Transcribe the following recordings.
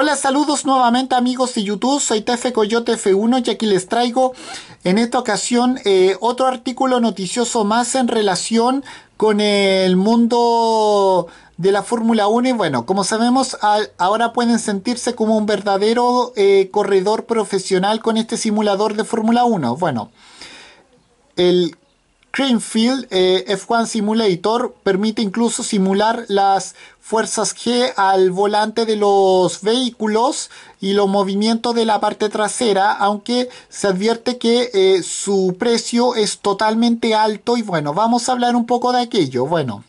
Hola, saludos nuevamente amigos de YouTube, soy TF Coyote F1 y aquí les traigo en esta ocasión eh, otro artículo noticioso más en relación con el mundo de la Fórmula 1 y bueno, como sabemos ahora pueden sentirse como un verdadero eh, corredor profesional con este simulador de Fórmula 1. Bueno, el Greenfield eh, F1 Simulator permite incluso simular las fuerzas G al volante de los vehículos y los movimientos de la parte trasera, aunque se advierte que eh, su precio es totalmente alto y bueno, vamos a hablar un poco de aquello. Bueno,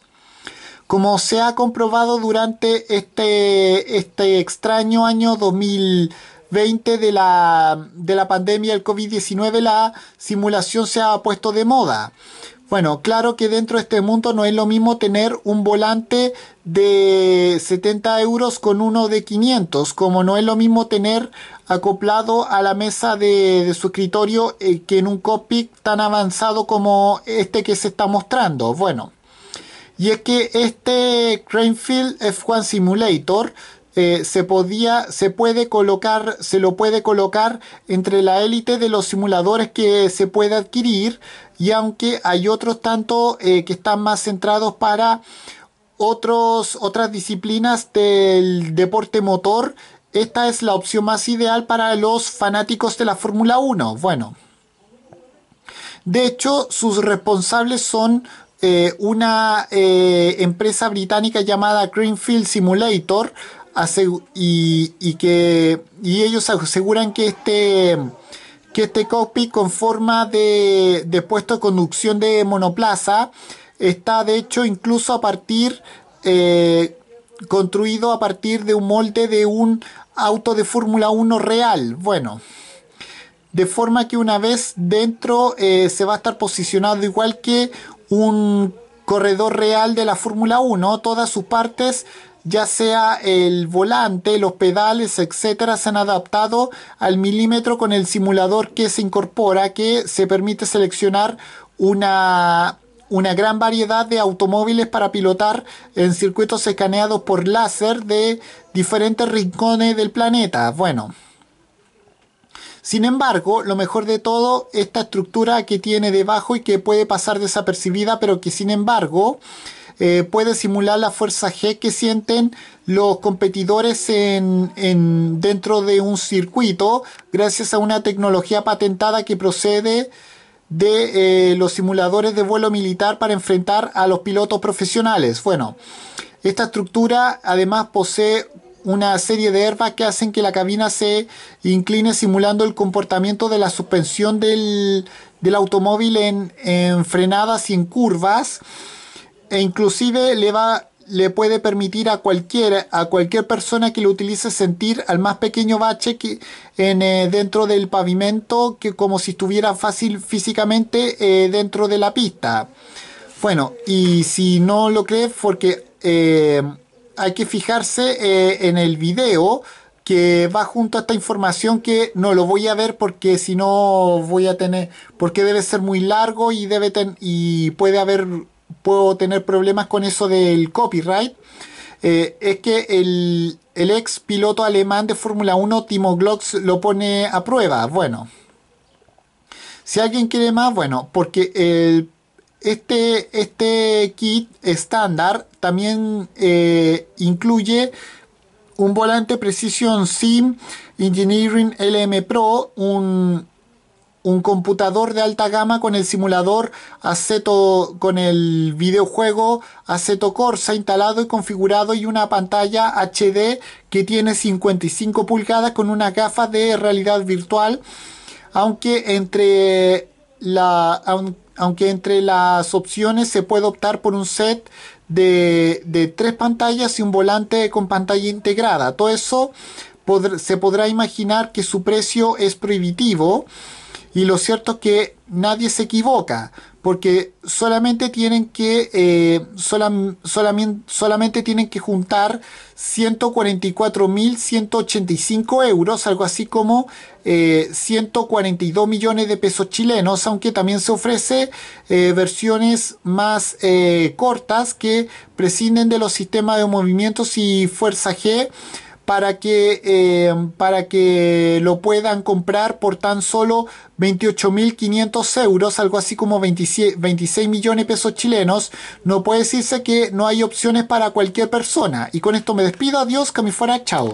como se ha comprobado durante este, este extraño año 2000 20 de la, pandemia del COVID-19 la simulación se ha puesto de moda. Bueno, claro que dentro de este mundo no es lo mismo tener un volante de 70 euros con uno de 500, como no es lo mismo tener acoplado a la mesa de, su escritorio eh, que en un cockpit tan avanzado como este que se está mostrando. Bueno, y es que este Cranefield F1 Simulator eh, se podía, se puede colocar, se lo puede colocar entre la élite de los simuladores que se puede adquirir y aunque hay otros tanto eh, que están más centrados para otras disciplinas del deporte motor, esta es la opción más ideal para los fanáticos de la Fórmula 1. Bueno, de hecho, sus responsables son eh, una empresa británica llamada Greenfield Simulator, y, que ellos aseguran que este que este cockpit con forma de, puesto de conducción de monoplaza está de hecho incluso a partir eh, construido a partir de un molde de un auto de Fórmula 1 real. Bueno, de forma que una vez dentro eh, se va a estar posicionado igual que un corredor real de la Fórmula 1. Todas sus partes ya sea el volante, los pedales, etcétera, se han adaptado al milímetro con el simulador que se incorpora, que se permite seleccionar una, una gran variedad de automóviles para pilotar en circuitos escaneados por láser de diferentes rincones del planeta. Bueno. Sin embargo, lo mejor de todo, esta estructura que tiene debajo y que puede pasar desapercibida, pero que sin embargo eh, puede simular la fuerza G que sienten los competidores en, dentro de un circuito gracias a una tecnología patentada que procede de eh, los simuladores de vuelo militar para enfrentar a los pilotos profesionales. Bueno, esta estructura además posee una serie de herbas que hacen que la cabina se incline simulando el comportamiento de la suspensión del, automóvil en, en, frenadas y en curvas e inclusive le va le puede permitir a cualquiera, a cualquier persona que lo utilice sentir al más pequeño bache en, eh, dentro del pavimento que como si estuviera fácil físicamente eh, dentro de la pista. Bueno, y si no lo crees, porque eh, hay que fijarse en el video que va junto a esta información que no lo voy a ver porque si no voy a tener, porque debe ser muy largo y debe y puede haber puedo tener problemas con eso del copyright, eh, es que el, ex piloto alemán de Fórmula 1, Timo Glocks, lo pone a prueba. Bueno, si alguien quiere más, bueno, porque el, este, este kit estándar también eh, incluye un volante Precision Sim Engineering LM Pro, un, un computador de alta gama con el simulador Aceto, con el videojuego Aceto Corsa instalado y configurado y una pantalla HD que tiene 55 pulgadas con una gafa de realidad virtual. Aunque entre, la, aunque entre las opciones se puede optar por un set de, tres pantallas y un volante con pantalla integrada. Todo eso se podrá imaginar que su precio es prohibitivo. Y lo cierto es que nadie se equivoca, porque solamente tienen que, eh, solamente tienen que juntar 144.185 euros, algo así como 142 eh, millones de pesos chilenos, aunque también se ofrece eh, versiones más cortas que prescinden de los sistemas de movimientos y fuerza G para que, eh, para que lo puedan comprar por tan solo 28.500 euros, algo así como 26 millones de pesos chilenos. No puede decirse que no hay opciones para cualquier persona. Y con esto me despido. Adiós, que me fuera. Chao.